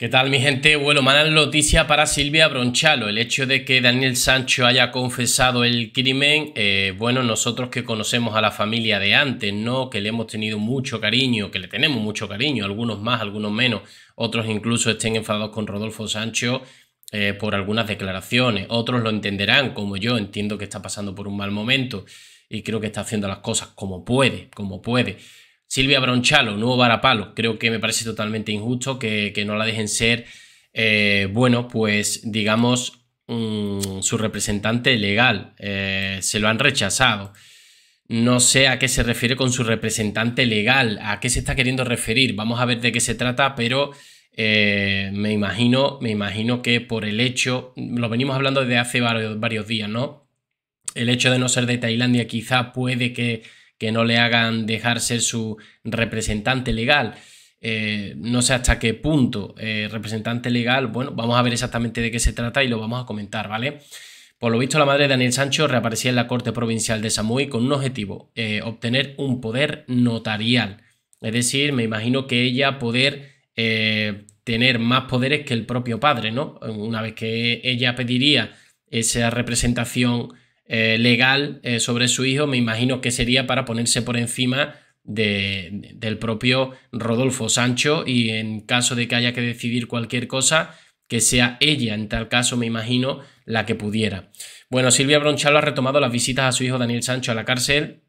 ¿Qué tal mi gente? Bueno, mala noticia para Silvia Bronchalo. El hecho de que Daniel Sancho haya confesado el crimen, eh, bueno, nosotros que conocemos a la familia de antes, ¿no? Que le hemos tenido mucho cariño, que le tenemos mucho cariño, algunos más, algunos menos, otros incluso estén enfadados con Rodolfo Sancho eh, por algunas declaraciones, otros lo entenderán, como yo entiendo que está pasando por un mal momento y creo que está haciendo las cosas como puede, como puede. Silvia Bronchalo, nuevo Barapalo. Creo que me parece totalmente injusto que, no la dejen ser, eh, bueno, pues digamos, mm, su representante legal. Eh, se lo han rechazado. No sé a qué se refiere con su representante legal, a qué se está queriendo referir. Vamos a ver de qué se trata, pero eh, me, imagino, me imagino que por el hecho, lo venimos hablando desde hace varios, varios días, ¿no? El hecho de no ser de Tailandia quizá puede que que no le hagan dejar ser su representante legal. Eh, no sé hasta qué punto eh, representante legal, bueno, vamos a ver exactamente de qué se trata y lo vamos a comentar, ¿vale? Por lo visto, la madre de Daniel Sancho reaparecía en la Corte Provincial de Samui con un objetivo, eh, obtener un poder notarial. Es decir, me imagino que ella poder tener más poderes que el propio padre, ¿no? Una vez que ella pediría esa representación eh, legal eh, sobre su hijo, me imagino que sería para ponerse por encima de, del propio Rodolfo Sancho y en caso de que haya que decidir cualquier cosa, que sea ella, en tal caso me imagino, la que pudiera. Bueno, Silvia Bronchalo ha retomado las visitas a su hijo Daniel Sancho a la cárcel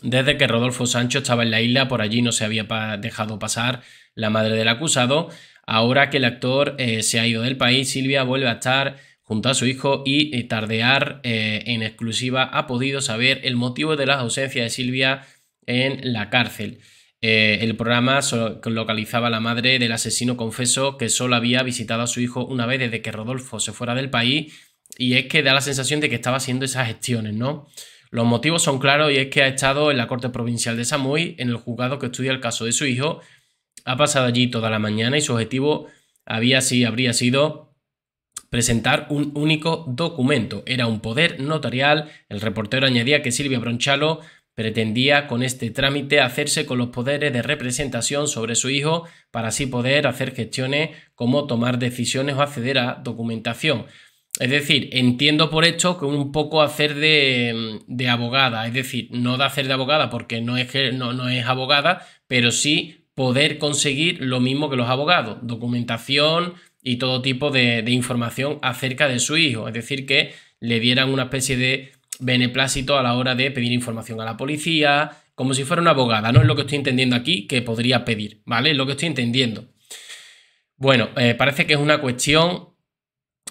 desde que Rodolfo Sancho estaba en la isla, por allí no se había dejado pasar la madre del acusado. Ahora que el actor eh, se ha ido del país, Silvia vuelve a estar junto a su hijo y eh, Tardear eh, en exclusiva ha podido saber el motivo de las ausencias de Silvia en la cárcel. Eh, el programa localizaba la madre del asesino confeso que solo había visitado a su hijo una vez desde que Rodolfo se fuera del país y es que da la sensación de que estaba haciendo esas gestiones, ¿no? Los motivos son claros y es que ha estado en la Corte Provincial de Samuy, en el juzgado que estudia el caso de su hijo, ha pasado allí toda la mañana y su objetivo había sí, habría sido presentar un único documento. Era un poder notarial. El reportero añadía que Silvia Bronchalo pretendía con este trámite hacerse con los poderes de representación sobre su hijo para así poder hacer gestiones como tomar decisiones o acceder a documentación. Es decir, entiendo por hecho que un poco hacer de, abogada, es decir, no de hacer de abogada porque no es, no, no es abogada, pero sí poder conseguir lo mismo que los abogados, documentación, y todo tipo de, información acerca de su hijo. Es decir, que le dieran una especie de beneplácito a la hora de pedir información a la policía, como si fuera una abogada, no es lo que estoy entendiendo aquí que podría pedir, ¿vale? Es lo que estoy entendiendo. Bueno, eh, parece que es una cuestión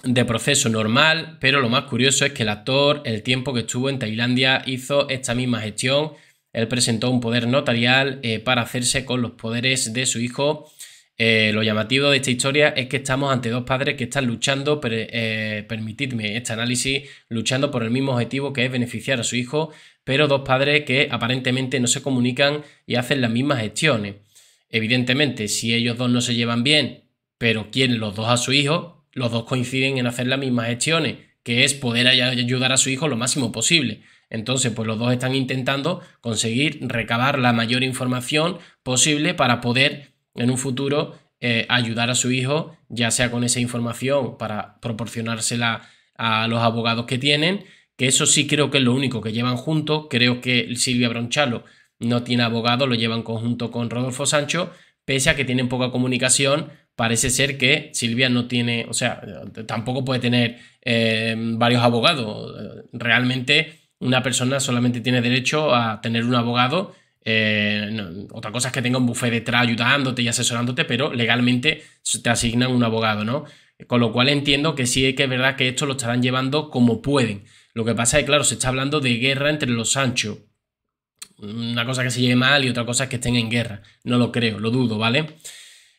de proceso normal, pero lo más curioso es que el actor, el tiempo que estuvo en Tailandia, hizo esta misma gestión. Él presentó un poder notarial eh, para hacerse con los poderes de su hijo eh, lo llamativo de esta historia es que estamos ante dos padres que están luchando, eh, permitidme este análisis, luchando por el mismo objetivo que es beneficiar a su hijo, pero dos padres que aparentemente no se comunican y hacen las mismas gestiones. Evidentemente, si ellos dos no se llevan bien, pero quieren los dos a su hijo, los dos coinciden en hacer las mismas gestiones, que es poder ayudar a su hijo lo máximo posible. Entonces, pues los dos están intentando conseguir recabar la mayor información posible para poder en un futuro eh, ayudar a su hijo, ya sea con esa información para proporcionársela a los abogados que tienen, que eso sí creo que es lo único que llevan juntos, creo que Silvia Bronchalo no tiene abogado, lo llevan conjunto con Rodolfo Sancho, pese a que tienen poca comunicación, parece ser que Silvia no tiene, o sea, tampoco puede tener eh, varios abogados. Realmente una persona solamente tiene derecho a tener un abogado eh, otra cosa es que tenga un bufete detrás ayudándote y asesorándote, pero legalmente te asignan un abogado, ¿no? Con lo cual entiendo que sí que es verdad que esto lo estarán llevando como pueden. Lo que pasa es que, claro, se está hablando de guerra entre los Sancho. Una cosa que se lleve mal y otra cosa es que estén en guerra. No lo creo, lo dudo, ¿vale?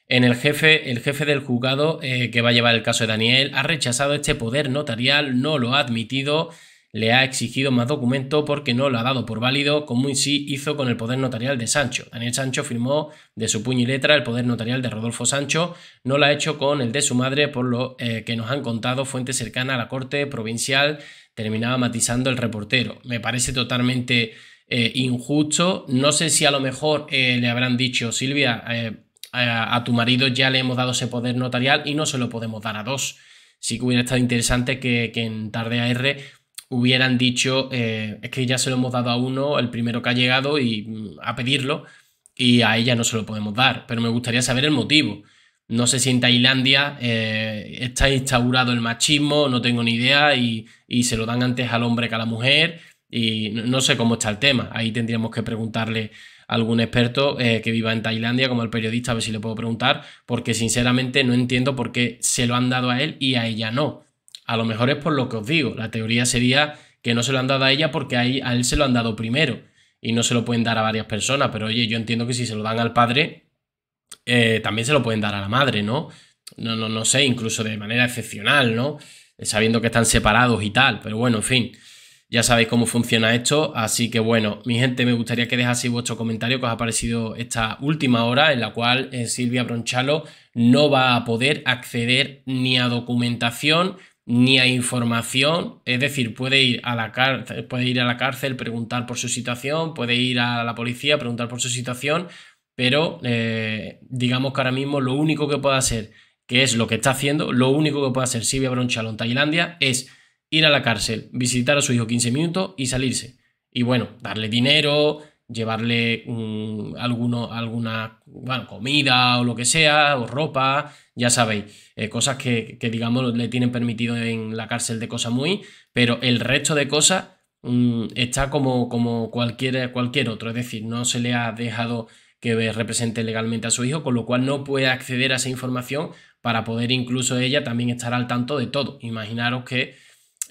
En el jefe, el jefe del juzgado eh, que va a llevar el caso de Daniel ha rechazado este poder notarial, no lo ha admitido le ha exigido más documento porque no lo ha dado por válido, como en sí hizo con el poder notarial de Sancho. Daniel Sancho firmó de su puño y letra el poder notarial de Rodolfo Sancho, no lo ha hecho con el de su madre, por lo eh, que nos han contado fuentes cercanas a la corte provincial, terminaba matizando el reportero. Me parece totalmente eh, injusto. No sé si a lo mejor eh, le habrán dicho, Silvia, a, tu marido ya le hemos dado ese poder notarial y no se lo podemos dar a dos sí que hubiera estado interesante que, que en tarde AR hubieran dicho, eh, es que ya se lo hemos dado a uno, el primero que ha llegado, y mm, a pedirlo, y a ella no se lo podemos dar. Pero me gustaría saber el motivo. No sé si en Tailandia eh, está instaurado el machismo, no tengo ni idea, y, se lo dan antes al hombre que a la mujer, y no, sé cómo está el tema. Ahí tendríamos que preguntarle a algún experto eh, que viva en Tailandia, como el periodista, a ver si le puedo preguntar, porque sinceramente no entiendo por qué se lo han dado a él y a ella no. A lo mejor es por lo que os digo. La teoría sería que no se lo han dado a ella porque a él se lo han dado primero y no se lo pueden dar a varias personas. Pero oye, yo entiendo que si se lo dan al padre, eh, también se lo pueden dar a la madre, ¿no? No, no, no sé, incluso de manera excepcional, ¿no? Sabiendo que están separados y tal. Pero bueno, en fin. Ya sabéis cómo funciona esto, así que bueno, mi gente, me gustaría que dejaseis vuestro comentario que os ha parecido esta última hora en la cual eh, Silvia Bronchalo no va a poder acceder ni a documentación ni a información, es decir, puede ir a la cárcel, puede ir a la cárcel, preguntar por su situación, puede ir a la policía, preguntar por su situación, pero eh, digamos que ahora mismo lo único que puede hacer, que es lo que está haciendo, lo único que puede hacer Silvia Bronchalo en Tailandia es ir a la cárcel, visitar a su hijo 15 minutos y salirse. Y bueno, darle dinero, llevarle alguna comida o lo que sea, o ropa, ya sabéis, eh, cosas que, digamos le tienen permitido en la cárcel de cosa muy, pero el resto de cosas mm, está como, como cualquier, cualquier otro, es decir, no se le ha dejado que represente legalmente a su hijo, con lo cual no puede acceder a esa información para poder incluso ella también estar al tanto de todo. Imaginaros que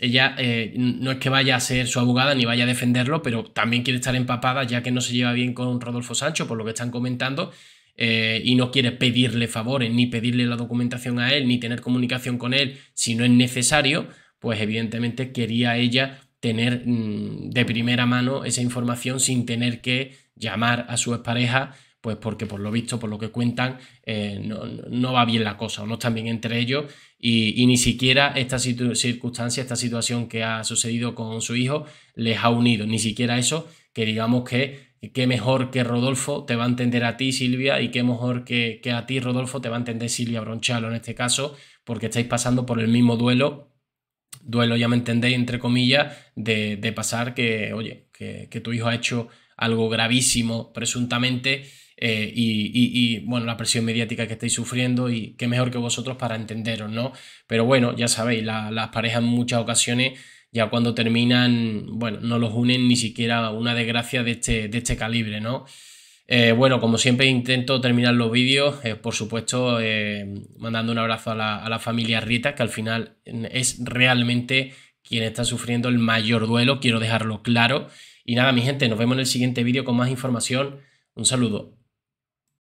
ella eh, no es que vaya a ser su abogada ni vaya a defenderlo, pero también quiere estar empapada ya que no se lleva bien con Rodolfo Sancho, por lo que están comentando, eh, y no quiere pedirle favores, ni pedirle la documentación a él, ni tener comunicación con él si no es necesario, pues evidentemente quería ella tener mm, de primera mano esa información sin tener que llamar a su expareja pues porque por lo visto, por lo que cuentan, eh, no, va bien la cosa o no están bien entre ellos y, ni siquiera esta circunstancia, esta situación que ha sucedido con su hijo les ha unido, ni siquiera eso, que digamos que qué mejor que Rodolfo te va a entender a ti Silvia y qué mejor que, a ti Rodolfo te va a entender Silvia Bronchalo en este caso, porque estáis pasando por el mismo duelo duelo, ya me entendéis, entre comillas, de, pasar que, oye, que, que, tu hijo ha hecho algo gravísimo presuntamente eh, y, bueno, la presión mediática que estáis sufriendo y qué mejor que vosotros para entenderos, ¿no? Pero bueno, ya sabéis, las parejas en muchas ocasiones ya cuando terminan, bueno, no los unen ni siquiera una desgracia de este, de este calibre, ¿no? Eh, bueno, como siempre intento terminar los vídeos, eh, por supuesto, mandando un abrazo a la, a la, familia Rita, que al final es realmente quien está sufriendo el mayor duelo, quiero dejarlo claro. Y nada, mi gente, nos vemos en el siguiente vídeo con más información. Un saludo.